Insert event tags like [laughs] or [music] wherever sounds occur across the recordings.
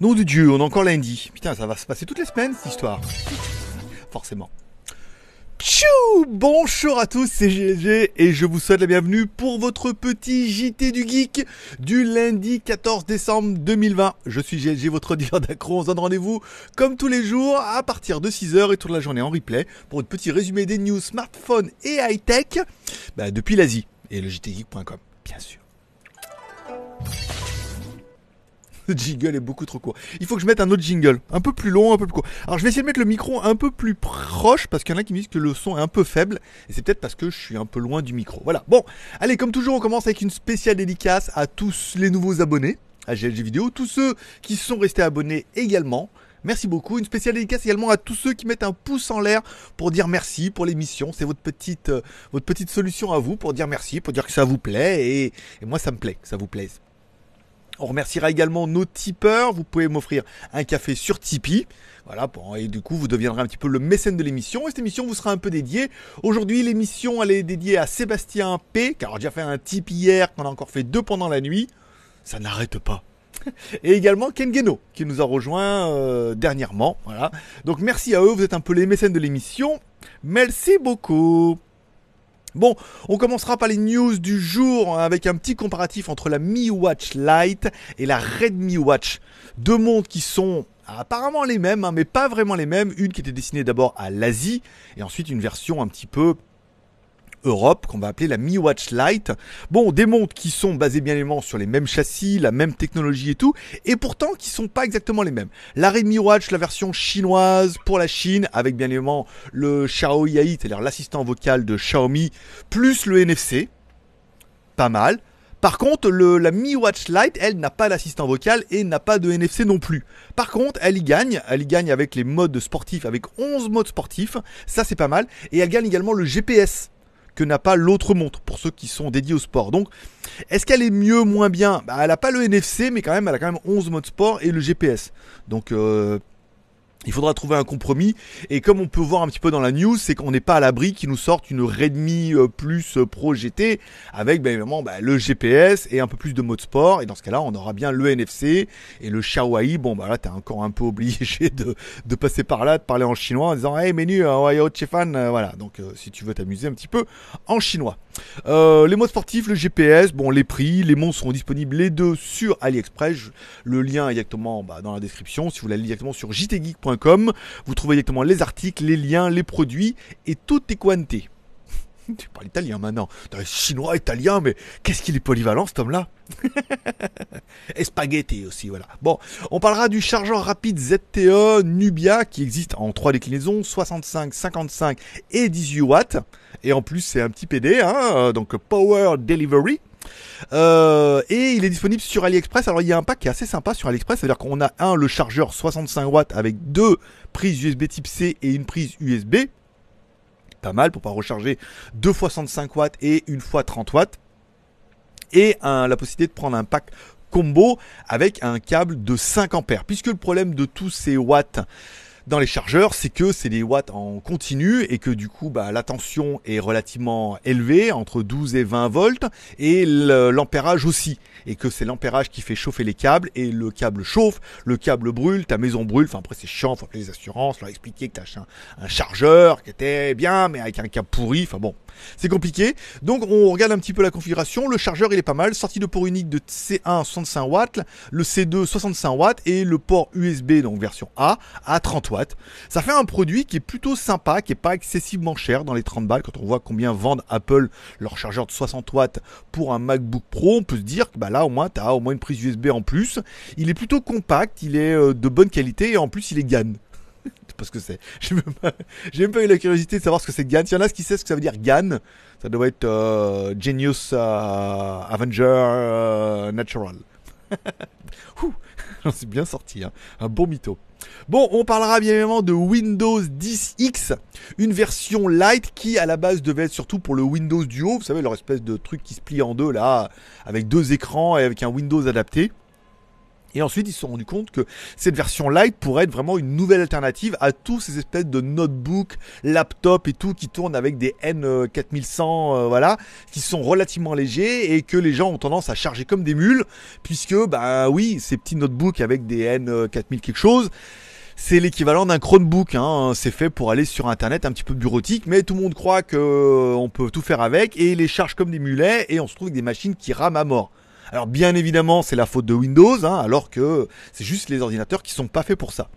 Nom de Dieu, on est encore lundi. Putain, ça va se passer toutes les semaines cette histoire. Forcément. Tchou Bonjour à tous, c'est GLG et je vous souhaite la bienvenue pour votre petit JT du Geek du lundi 14 décembre 2020. Je suis GLG, votre dealer d'accro. On se donne rendez-vous comme tous les jours à partir de 6h et toute la journée en replay pour votre petit résumé des news smartphones et high-tech bah, depuis l'Asie et le jtgeek.com, bien sûr. le [laughs] jingle est beaucoup trop court. Il faut que je mette un autre jingle, un peu plus long, un peu plus court. Alors je vais essayer de mettre le micro un peu plus proche parce qu'il y en a qui me disent que le son est un peu faible et c'est peut-être parce que je suis un peu loin du micro. Voilà. Bon, allez, comme toujours, on commence avec une spéciale dédicace à tous les nouveaux abonnés à GLG Vidéo, tous ceux qui sont restés abonnés également. Merci beaucoup. Une spéciale dédicace également à tous ceux qui mettent un pouce en l'air pour dire merci pour l'émission. C'est votre petite, euh, votre petite solution à vous pour dire merci, pour dire que ça vous plaît. Et, et moi, ça me plaît que ça vous plaise. On remerciera également nos tipeurs. Vous pouvez m'offrir un café sur Tipeee. Voilà, et du coup, vous deviendrez un petit peu le mécène de l'émission. Et cette émission vous sera un peu dédiée. Aujourd'hui, l'émission, elle est dédiée à Sébastien P, car a déjà fait un tip hier, qu'on a encore fait deux pendant la nuit. Ça n'arrête pas. [laughs] Et également Ken Geno, qui nous a rejoint euh, dernièrement. Voilà. Donc merci à eux, vous êtes un peu les mécènes de l'émission. Merci beaucoup. Bon, on commencera par les news du jour hein, avec un petit comparatif entre la Mi Watch Lite et la Redmi Watch. Deux montres qui sont apparemment les mêmes, hein, mais pas vraiment les mêmes. Une qui était destinée d'abord à l'Asie, et ensuite une version un petit peu Europe, qu'on va appeler la Mi Watch Lite. Bon, des montres qui sont basées bien évidemment sur les mêmes châssis, la même technologie et tout, et pourtant qui sont pas exactement les mêmes. La Redmi Watch, la version chinoise pour la Chine, avec bien évidemment le Xiaomi AI, c'est-à-dire l'assistant vocal de Xiaomi, plus le NFC. Pas mal. Par contre, le, la Mi Watch Lite, elle n'a pas d'assistant vocal et n'a pas de NFC non plus. Par contre, elle y gagne. Elle y gagne avec les modes sportifs, avec 11 modes sportifs. Ça, c'est pas mal. Et elle gagne également le GPS que n'a pas l'autre montre pour ceux qui sont dédiés au sport. Donc, est-ce qu'elle est mieux, moins bien bah, Elle n'a pas le NFC, mais quand même, elle a quand même 11 modes sport et le GPS. Donc, euh, il faudra trouver un compromis. Et comme on peut voir un petit peu dans la news, c'est qu'on n'est pas à l'abri qu'ils nous sortent une Redmi euh, Plus euh, Pro GT avec bah, évidemment bah, le GPS et un peu plus de mode sport. Et dans ce cas-là, on aura bien le NFC et le Xiaomi. Bon, bah là, t'es encore un peu obligé de, passer par là, de parler en chinois en disant Hey, menu, euh, you Chefan. Voilà. Donc, si tu veux t'amuser un petit peu en chinois. les modes sportifs, le GPS, bon, les prix, les montres seront disponibles les deux sur AliExpress. Le lien est directement bah, dans la description. Si vous voulez aller directement sur jtgeek.com vous trouvez directement les articles, les liens, les produits et tout est quanté. [laughs] Tu parles italien maintenant. Chinois, italien, mais qu'est-ce qu'il est polyvalent cet homme-là [laughs] Et spaghetti aussi, voilà. Bon, on parlera du chargeur rapide ZTE Nubia qui existe en trois déclinaisons, 65, 55 et 18 watts. Et en plus, c'est un petit PD, hein, donc Power Delivery. Euh, et il est disponible sur AliExpress. Alors il y a un pack qui est assez sympa sur AliExpress, c'est-à-dire qu'on a un le chargeur 65 watts avec deux prises USB Type C et une prise USB. Pas mal pour pas recharger deux fois 65 watts et une fois 30 watts. Et la possibilité de prendre un pack combo avec un câble de 5 ampères. Puisque le problème de tous ces watts, dans les chargeurs, c'est que c'est des watts en continu et que du coup, bah, la tension est relativement élevée, entre 12 et 20 volts, et l'ampérage aussi. Et que c'est l'ampérage qui fait chauffer les câbles, et le câble chauffe, le câble brûle, ta maison brûle. Enfin, après, c'est chiant, faut appeler les assurances, leur expliquer que tu un, un chargeur qui était bien, mais avec un câble pourri. Enfin bon, c'est compliqué. Donc, on regarde un petit peu la configuration. Le chargeur, il est pas mal. Sortie de port unique de C1 65 watts, le C2 65 watts, et le port USB, donc version A, à 30 watts. Ça fait un produit qui est plutôt sympa, qui n'est pas excessivement cher dans les 30 balles. Quand on voit combien vendent Apple leur chargeur de 60 watts pour un MacBook Pro, on peut se dire que bah là au moins tu as au moins une prise USB en plus. Il est plutôt compact, il est euh, de bonne qualité et en plus il est GAN [laughs] parce que c'est. [laughs] J'ai même, pas... même, eu la curiosité de savoir ce que c'est GAN. S'il y en a qui sait ce que ça veut dire GAN, ça doit être euh, Genius euh, Avenger Natural. [laughs] J'en suis bien sorti, hein. un bon mytho. Bon, on parlera bien évidemment de Windows 10X, une version light qui à la base devait être surtout pour le Windows Duo, vous savez leur espèce de truc qui se plie en deux là, avec deux écrans et avec un Windows adapté. Et ensuite, ils se sont rendus compte que cette version light pourrait être vraiment une nouvelle alternative à tous ces espèces de notebooks, laptops et tout qui tournent avec des N4100, euh, euh, voilà, qui sont relativement légers et que les gens ont tendance à charger comme des mules, puisque, bah oui, ces petits notebooks avec des N4000 euh, quelque chose, c'est l'équivalent d'un Chromebook. Hein. C'est fait pour aller sur Internet un petit peu bureautique, mais tout le monde croit qu'on peut tout faire avec et les charge comme des mulets et on se trouve avec des machines qui rament à mort. Alors bien évidemment, c'est la faute de Windows, hein, alors que c'est juste les ordinateurs qui sont pas faits pour ça.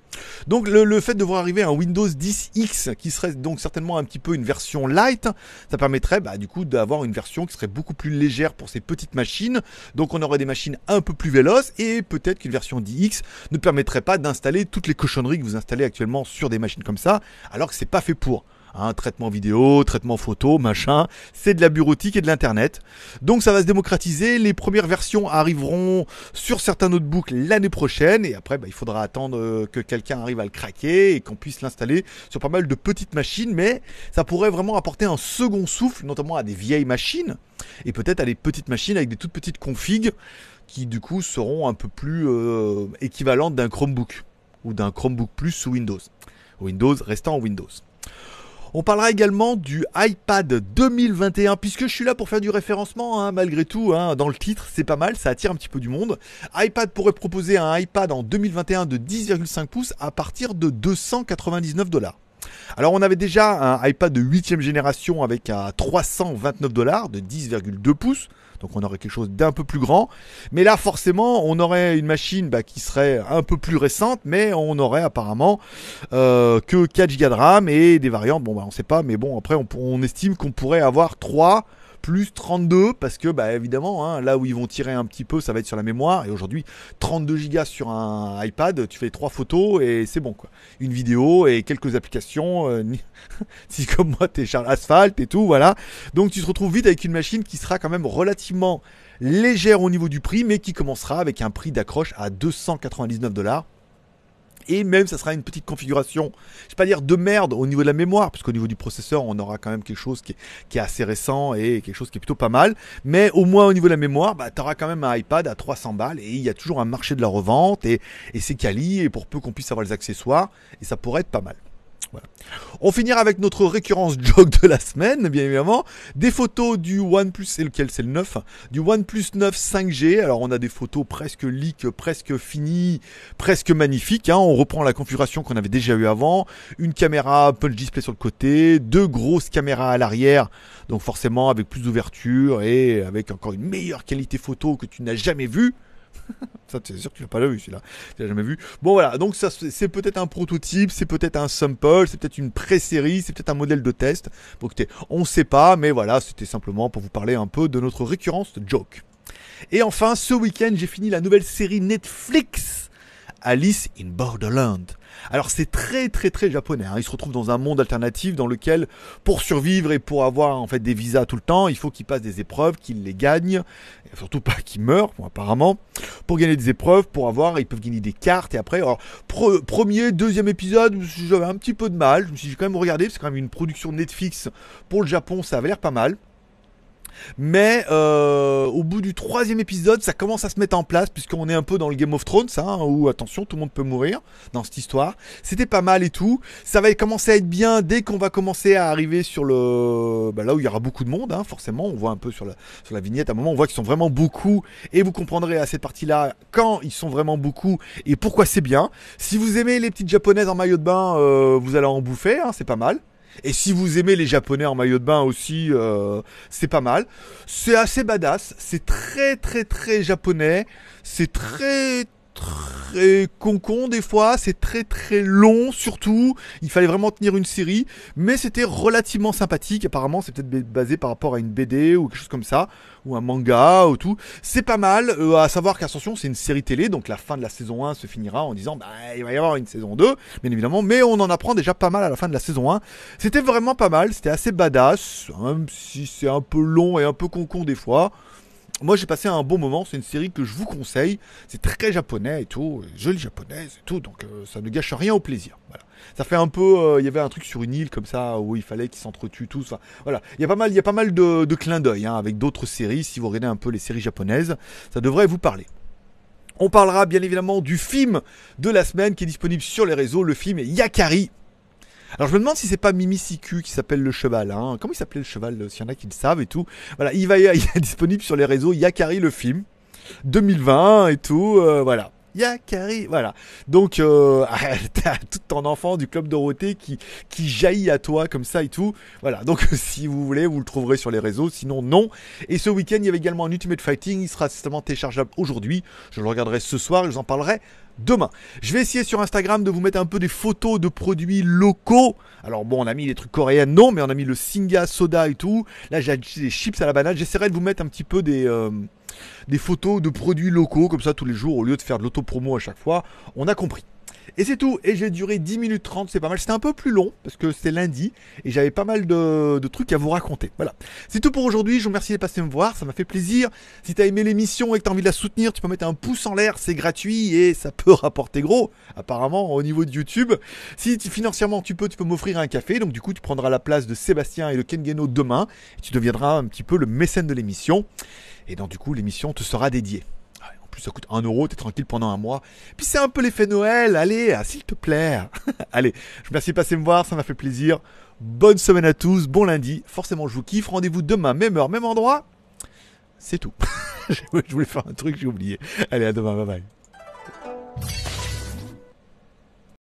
Donc le, fait de voir arriver un Windows 10X qui serait donc certainement un petit peu une version light, ça permettrait bah, du coup d'avoir une version qui serait beaucoup plus légère pour ces petites machines. Donc on aurait des machines un peu plus véloces et peut-être qu'une version 10X ne permettrait pas d'installer toutes les cochonneries que vous installez actuellement sur des machines comme ça, alors que c'est pas fait pour. Hein, traitement vidéo, traitement photo, machin. C'est de la bureautique et de l'internet. Donc ça va se démocratiser. Les premières versions arriveront sur certains notebooks l'année prochaine. Et après, bah, il faudra attendre euh, que quelqu'un arrive à le craquer et qu'on puisse l'installer sur pas mal de petites machines. Mais ça pourrait vraiment apporter un second souffle, notamment à des vieilles machines. Et peut-être à des petites machines avec des toutes petites configs qui du coup seront un peu plus euh, équivalentes d'un Chromebook ou d'un Chromebook Plus sous Windows. Windows restant en Windows. On parlera également du iPad 2021, puisque je suis là pour faire du référencement, hein, malgré tout, hein, dans le titre, c'est pas mal, ça attire un petit peu du monde. iPad pourrait proposer un iPad en 2021 de 10,5 pouces à partir de 299 dollars. Alors on avait déjà un iPad de 8ème génération avec un 329 dollars de 10,2 pouces. Donc on aurait quelque chose d'un peu plus grand. Mais là, forcément, on aurait une machine bah, qui serait un peu plus récente, mais on aurait apparemment euh, que 4 Go de RAM et des variantes. Bon, bah, on sait pas, mais bon, après, on, on estime qu'on pourrait avoir 3 plus 32 parce que bah évidemment hein, là où ils vont tirer un petit peu ça va être sur la mémoire et aujourd'hui 32 Go sur un iPad tu fais trois photos et c'est bon quoi une vidéo et quelques applications euh, [laughs] si comme moi es Charles Asphalt et tout voilà donc tu te retrouves vite avec une machine qui sera quand même relativement légère au niveau du prix mais qui commencera avec un prix d'accroche à 299 dollars et même, ça sera une petite configuration, je vais pas dire de merde au niveau de la mémoire, puisqu'au niveau du processeur, on aura quand même quelque chose qui est, assez récent et quelque chose qui est plutôt pas mal. Mais au moins au niveau de la mémoire, bah, tu auras quand même un iPad à 300 balles et il y a toujours un marché de la revente et, et c'est quali et pour peu qu'on puisse avoir les accessoires et ça pourrait être pas mal. On finira avec notre récurrence joke de la semaine, bien évidemment. Des photos du OnePlus, c'est lequel C'est le 9 Du OnePlus 9 5G. Alors, on a des photos presque leak, presque finies, presque magnifiques. Hein. On reprend la configuration qu'on avait déjà eu avant. Une caméra Apple Display sur le côté, deux grosses caméras à l'arrière. Donc, forcément, avec plus d'ouverture et avec encore une meilleure qualité photo que tu n'as jamais vue. [laughs] ça, c'est sûr que tu l'as pas vu celui-là. Tu l'as jamais vu. Bon, voilà. Donc, ça, c'est peut-être un prototype, c'est peut-être un sample, c'est peut-être une pré-série, c'est peut-être un modèle de test. Donc, on sait pas, mais voilà, c'était simplement pour vous parler un peu de notre récurrence de joke. Et enfin, ce week-end, j'ai fini la nouvelle série Netflix Alice in Borderland. Alors c'est très très très japonais. Hein. il se retrouve dans un monde alternatif dans lequel, pour survivre et pour avoir en fait des visas tout le temps, il faut qu'il passe des épreuves, qu'il les gagne, et surtout pas qu'il meure apparemment. Pour gagner des épreuves, pour avoir, ils peuvent gagner des cartes et après. Alors premier, deuxième épisode, j'avais un petit peu de mal. Je me suis quand même regardé, c'est quand même une production Netflix pour le Japon, ça avait l'air pas mal. Mais euh, au bout du troisième épisode, ça commence à se mettre en place, puisqu'on est un peu dans le Game of Thrones, hein, où attention, tout le monde peut mourir dans cette histoire. C'était pas mal et tout. Ça va commencer à être bien dès qu'on va commencer à arriver sur le... Bah, là où il y aura beaucoup de monde, hein, forcément. On voit un peu sur la, sur la vignette, à un moment, on voit qu'ils sont vraiment beaucoup. Et vous comprendrez à cette partie-là quand ils sont vraiment beaucoup et pourquoi c'est bien. Si vous aimez les petites japonaises en maillot de bain, euh, vous allez en bouffer, hein, c'est pas mal. Et si vous aimez les Japonais en maillot de bain aussi, euh, c'est pas mal. C'est assez badass, c'est très très très japonais, c'est très très concon des fois, c'est très très long surtout, il fallait vraiment tenir une série, mais c'était relativement sympathique, apparemment c'est peut-être basé par rapport à une BD ou quelque chose comme ça, ou un manga ou tout, c'est pas mal, euh, à savoir qu'Ascension c'est une série télé, donc la fin de la saison 1 se finira en disant bah, il va y avoir une saison 2, bien évidemment, mais on en apprend déjà pas mal à la fin de la saison 1, c'était vraiment pas mal, c'était assez badass, même si c'est un peu long et un peu concon des fois. Moi, j'ai passé un bon moment. C'est une série que je vous conseille. C'est très japonais et tout, jolie japonaise et tout, donc euh, ça ne gâche rien au plaisir. Ça fait un peu, euh, il y avait un truc sur une île comme ça où il fallait qu'ils s'entretuent tous. Enfin, voilà, il y a pas mal, y pas mal de, clins d'œil hein, avec d'autres séries. Si vous regardez un peu les séries japonaises, ça devrait vous parler. On parlera bien évidemment du film de la semaine qui est disponible sur les réseaux. Le film Yakari alors je me demande si c'est pas Mimi qui s'appelle le cheval. Hein. Comment il s'appelait le cheval euh, S'il y en a qui le savent et tout. Voilà, il va [laughs] il est disponible sur les réseaux Yakari le film 2020 et tout. Euh, voilà. Yakari, voilà. Donc euh, [laughs] t'as tout ton enfant du club Dorothée qui qui jaillit à toi comme ça et tout. Voilà. Donc [laughs] si vous voulez, vous le trouverez sur les réseaux. Sinon non. Et ce week-end, il y avait également un Ultimate Fighting. Il sera certainement téléchargeable aujourd'hui. Je le regarderai ce soir. Je vous en parlerai demain. Je vais essayer sur Instagram de vous mettre un peu des photos de produits locaux. Alors bon, on a mis les trucs coréens, non, mais on a mis le Singa, soda et tout. Là, j'ai des chips à la banane. J'essaierai de vous mettre un petit peu des euh, des photos de produits locaux comme ça tous les jours au lieu de faire de promo à chaque fois. On a compris. Et c'est tout, et j'ai duré 10 minutes 30, c'est pas mal. C'était un peu plus long parce que c'est lundi et j'avais pas mal de, trucs à vous raconter. Voilà, c'est tout pour aujourd'hui. Je vous remercie de passer me voir, ça m'a fait plaisir. Si tu t'as aimé l'émission et que as envie de la soutenir, tu peux mettre un pouce en l'air, c'est gratuit et ça peut rapporter gros, apparemment, au niveau de YouTube. Si financièrement tu peux, tu peux m'offrir un café, donc du coup tu prendras la place de Sébastien et de Kengeno demain et tu deviendras un petit peu le mécène de l'émission. Et donc, du coup, l'émission te sera dédiée. En plus, ça coûte 1 euro, t'es tranquille pendant un mois. Puis c'est un peu l'effet Noël, allez, ah, s'il te plaît. [laughs] allez, je vous remercie de passer me voir, ça m'a fait plaisir. Bonne semaine à tous, bon lundi. Forcément, je vous kiffe. Rendez-vous demain, même heure, même endroit. C'est tout. [laughs] je voulais faire un truc, j'ai oublié. Allez, à demain, bye bye.